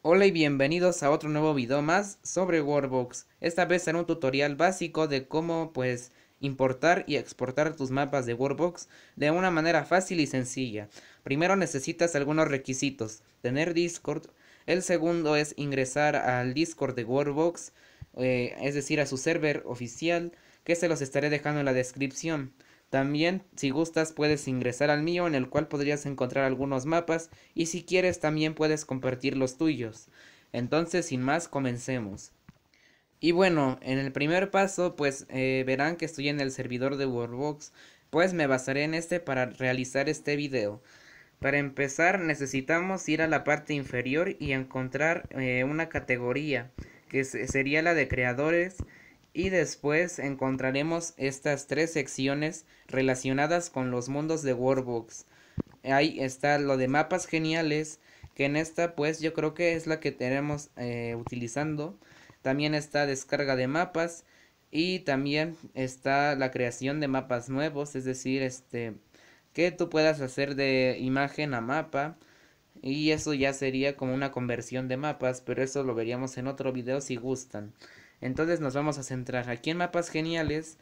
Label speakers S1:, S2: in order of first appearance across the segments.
S1: Hola y bienvenidos a otro nuevo video más sobre Warbox, Esta vez será un tutorial básico de cómo pues importar y exportar tus mapas de Warbox de una manera fácil y sencilla. Primero necesitas algunos requisitos, tener Discord, el segundo es ingresar al Discord de Warbox, eh, es decir a su server oficial, que se los estaré dejando en la descripción. También, si gustas, puedes ingresar al mío en el cual podrías encontrar algunos mapas y si quieres también puedes compartir los tuyos. Entonces, sin más, comencemos. Y bueno, en el primer paso, pues eh, verán que estoy en el servidor de Wordbox pues me basaré en este para realizar este video. Para empezar necesitamos ir a la parte inferior y encontrar eh, una categoría, que sería la de creadores, y después encontraremos estas tres secciones relacionadas con los mundos de Warbox. Ahí está lo de mapas geniales, que en esta pues yo creo que es la que tenemos eh, utilizando. También está descarga de mapas y también está la creación de mapas nuevos, es decir, este que tú puedas hacer de imagen a mapa y eso ya sería como una conversión de mapas, pero eso lo veríamos en otro video si gustan. Entonces nos vamos a centrar aquí en mapas geniales.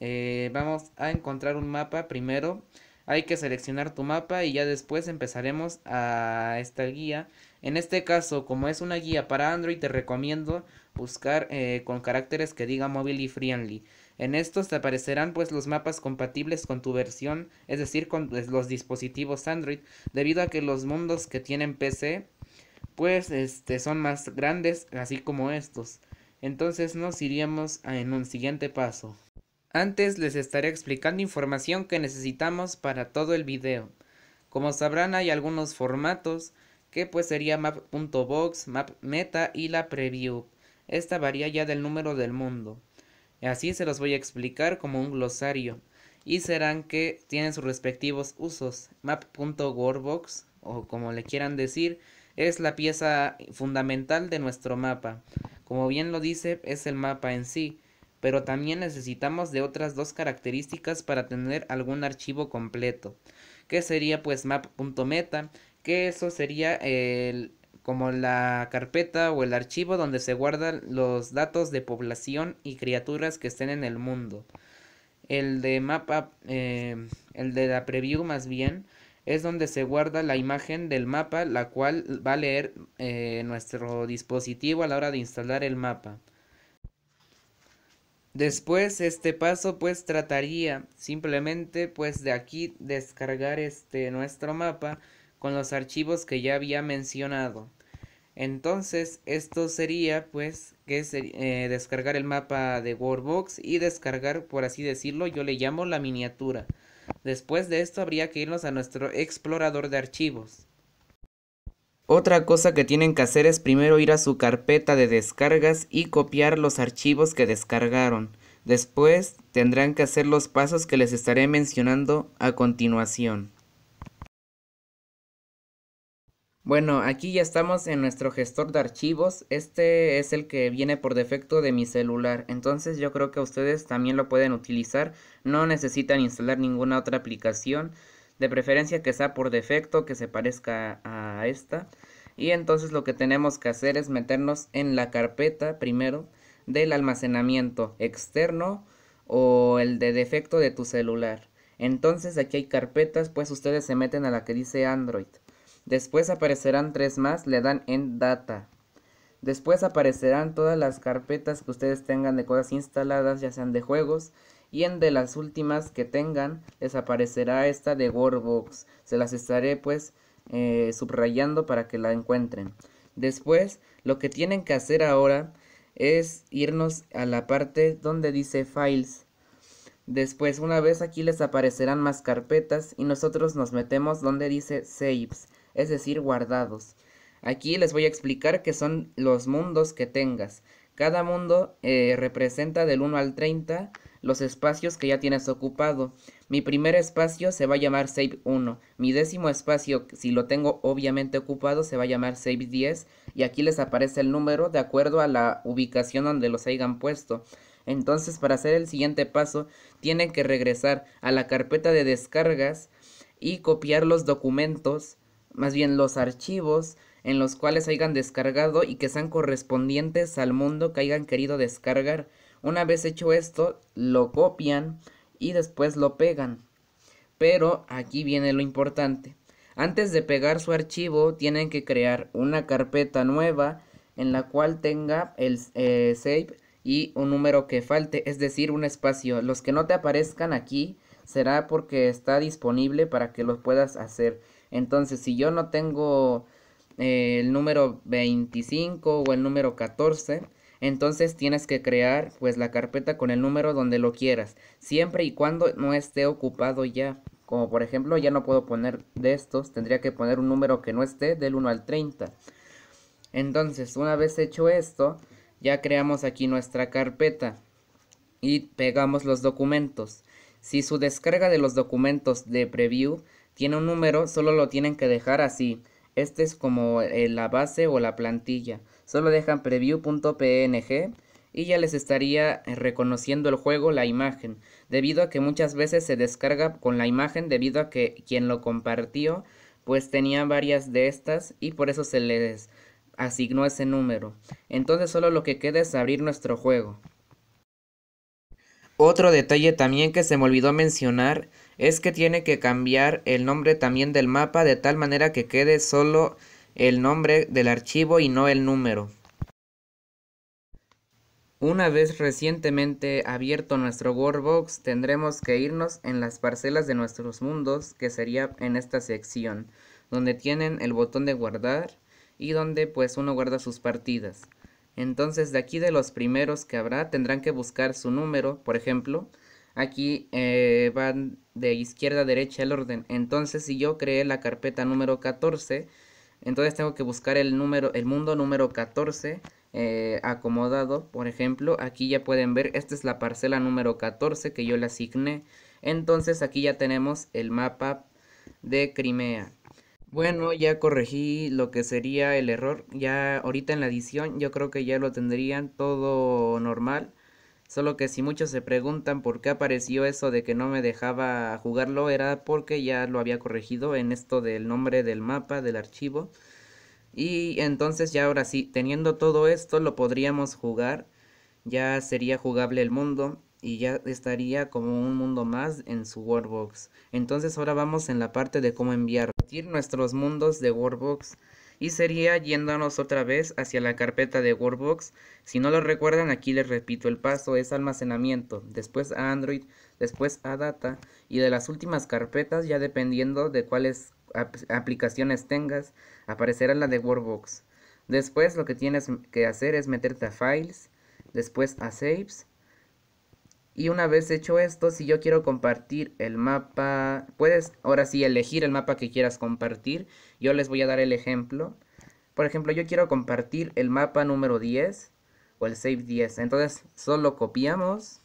S1: Eh, vamos a encontrar un mapa primero. Hay que seleccionar tu mapa y ya después empezaremos a esta guía. En este caso, como es una guía para Android, te recomiendo buscar eh, con caracteres que diga móvil y friendly. En estos te aparecerán pues los mapas compatibles con tu versión, es decir, con pues, los dispositivos Android, debido a que los mundos que tienen PC pues este son más grandes, así como estos entonces nos iríamos a, en un siguiente paso. Antes les estaré explicando información que necesitamos para todo el video. Como sabrán hay algunos formatos que pues sería map.box, map.meta y la preview. Esta varía ya del número del mundo. Así se los voy a explicar como un glosario. Y serán que tienen sus respectivos usos. Map.wordbox o como le quieran decir es la pieza fundamental de nuestro mapa. Como bien lo dice, es el mapa en sí, pero también necesitamos de otras dos características para tener algún archivo completo, que sería pues map.meta, que eso sería el, como la carpeta o el archivo donde se guardan los datos de población y criaturas que estén en el mundo. El de mapa, eh, el de la preview más bien, es donde se guarda la imagen del mapa, la cual va a leer eh, nuestro dispositivo a la hora de instalar el mapa. Después este paso pues trataría simplemente pues de aquí descargar este nuestro mapa con los archivos que ya había mencionado. Entonces esto sería pues que eh, descargar el mapa de Wordbox y descargar por así decirlo yo le llamo la miniatura. Después de esto habría que irnos a nuestro explorador de archivos. Otra cosa que tienen que hacer es primero ir a su carpeta de descargas y copiar los archivos que descargaron. Después tendrán que hacer los pasos que les estaré mencionando a continuación. Bueno, aquí ya estamos en nuestro gestor de archivos. Este es el que viene por defecto de mi celular. Entonces yo creo que ustedes también lo pueden utilizar. No necesitan instalar ninguna otra aplicación. De preferencia que sea por defecto, que se parezca a esta. Y entonces lo que tenemos que hacer es meternos en la carpeta primero del almacenamiento externo o el de defecto de tu celular. Entonces aquí hay carpetas, pues ustedes se meten a la que dice Android. Después aparecerán tres más, le dan en data. Después aparecerán todas las carpetas que ustedes tengan de cosas instaladas, ya sean de juegos. Y en de las últimas que tengan, les aparecerá esta de Wordbox Se las estaré pues eh, subrayando para que la encuentren. Después, lo que tienen que hacer ahora es irnos a la parte donde dice Files. Después, una vez aquí les aparecerán más carpetas y nosotros nos metemos donde dice Saves es decir, guardados. Aquí les voy a explicar que son los mundos que tengas. Cada mundo eh, representa del 1 al 30 los espacios que ya tienes ocupado. Mi primer espacio se va a llamar save 1. Mi décimo espacio, si lo tengo obviamente ocupado, se va a llamar save 10. Y aquí les aparece el número de acuerdo a la ubicación donde los hayan puesto. Entonces, para hacer el siguiente paso, tienen que regresar a la carpeta de descargas y copiar los documentos más bien los archivos en los cuales hayan descargado y que sean correspondientes al mundo que hayan querido descargar. Una vez hecho esto, lo copian y después lo pegan. Pero aquí viene lo importante. Antes de pegar su archivo, tienen que crear una carpeta nueva en la cual tenga el eh, save y un número que falte, es decir, un espacio. Los que no te aparezcan aquí será porque está disponible para que los puedas hacer. Entonces, si yo no tengo eh, el número 25 o el número 14, entonces tienes que crear pues la carpeta con el número donde lo quieras, siempre y cuando no esté ocupado ya. Como por ejemplo, ya no puedo poner de estos, tendría que poner un número que no esté del 1 al 30. Entonces, una vez hecho esto, ya creamos aquí nuestra carpeta y pegamos los documentos. Si su descarga de los documentos de preview tiene un número, solo lo tienen que dejar así. Este es como eh, la base o la plantilla. Solo dejan preview.png y ya les estaría eh, reconociendo el juego la imagen, debido a que muchas veces se descarga con la imagen debido a que quien lo compartió pues tenía varias de estas y por eso se les asignó ese número. Entonces solo lo que queda es abrir nuestro juego. Otro detalle también que se me olvidó mencionar es que tiene que cambiar el nombre también del mapa de tal manera que quede solo el nombre del archivo y no el número. Una vez recientemente abierto nuestro Workbox, tendremos que irnos en las parcelas de nuestros mundos, que sería en esta sección, donde tienen el botón de guardar y donde pues uno guarda sus partidas. Entonces de aquí de los primeros que habrá tendrán que buscar su número, por ejemplo, Aquí eh, van de izquierda a derecha el orden. Entonces, si yo creé la carpeta número 14, entonces tengo que buscar el, número, el mundo número 14 eh, acomodado. Por ejemplo, aquí ya pueden ver, esta es la parcela número 14 que yo le asigné. Entonces, aquí ya tenemos el mapa de Crimea. Bueno, ya corregí lo que sería el error. Ya ahorita en la edición yo creo que ya lo tendrían todo normal. Solo que si muchos se preguntan por qué apareció eso de que no me dejaba jugarlo, era porque ya lo había corregido en esto del nombre del mapa, del archivo. Y entonces ya ahora sí, teniendo todo esto lo podríamos jugar. Ya sería jugable el mundo y ya estaría como un mundo más en su Warbox. Entonces ahora vamos en la parte de cómo enviar nuestros mundos de Warbox y sería yéndonos otra vez hacia la carpeta de Workbox. Si no lo recuerdan, aquí les repito el paso, es almacenamiento, después a Android, después a Data y de las últimas carpetas ya dependiendo de cuáles aplicaciones tengas, aparecerá la de Workbox. Después lo que tienes que hacer es meterte a Files, después a Saves y una vez hecho esto, si yo quiero compartir el mapa, puedes ahora sí elegir el mapa que quieras compartir. Yo les voy a dar el ejemplo. Por ejemplo, yo quiero compartir el mapa número 10 o el save 10. Entonces, solo copiamos.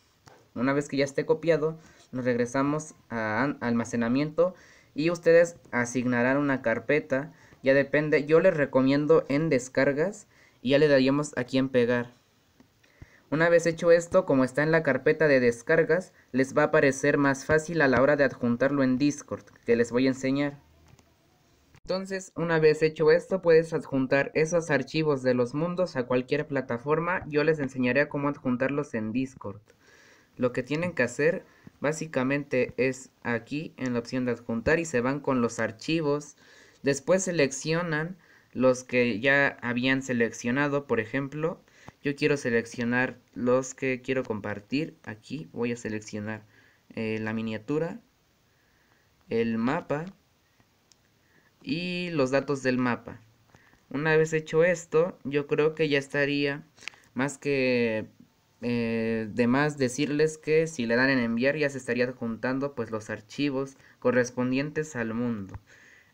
S1: Una vez que ya esté copiado, nos regresamos a almacenamiento y ustedes asignarán una carpeta. Ya depende, yo les recomiendo en descargas y ya le daríamos aquí en pegar. Una vez hecho esto, como está en la carpeta de descargas, les va a parecer más fácil a la hora de adjuntarlo en Discord, que les voy a enseñar. Entonces, una vez hecho esto, puedes adjuntar esos archivos de los mundos a cualquier plataforma. Yo les enseñaré cómo adjuntarlos en Discord. Lo que tienen que hacer básicamente es aquí en la opción de adjuntar y se van con los archivos. Después seleccionan los que ya habían seleccionado, por ejemplo, yo quiero seleccionar los que quiero compartir. Aquí voy a seleccionar eh, la miniatura, el mapa y los datos del mapa. Una vez hecho esto, yo creo que ya estaría más que eh, de más decirles que si le dan en enviar ya se estaría juntando pues los archivos correspondientes al mundo.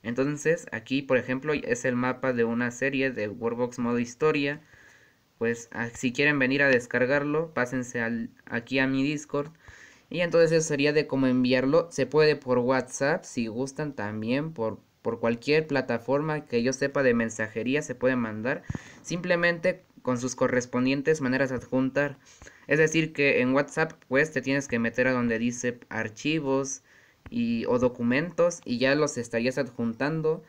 S1: Entonces aquí por ejemplo es el mapa de una serie de Warbox modo historia pues ah, si quieren venir a descargarlo, pásense aquí a mi Discord. Y entonces eso sería de cómo enviarlo. Se puede por WhatsApp, si gustan también, por, cualquier plataforma que yo sepa de mensajería se puede mandar. Simplemente con sus correspondientes maneras de adjuntar. Es decir, que en WhatsApp pues te tienes que meter a donde dice archivos y, o documentos y ya los estarías adjuntando.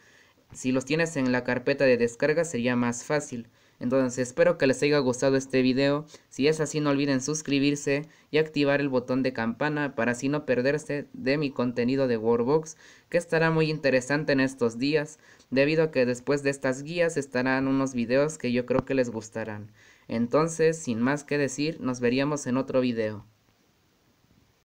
S1: Si los tienes en la carpeta de descarga sería más fácil. Entonces espero que les haya gustado este video, si es así no olviden suscribirse y activar el botón de campana para así no perderse de mi contenido de Warbox, que estará muy interesante en estos días, debido a que después de estas guías estarán unos videos que yo creo que les gustarán. Entonces, sin más que decir, nos veríamos en otro video.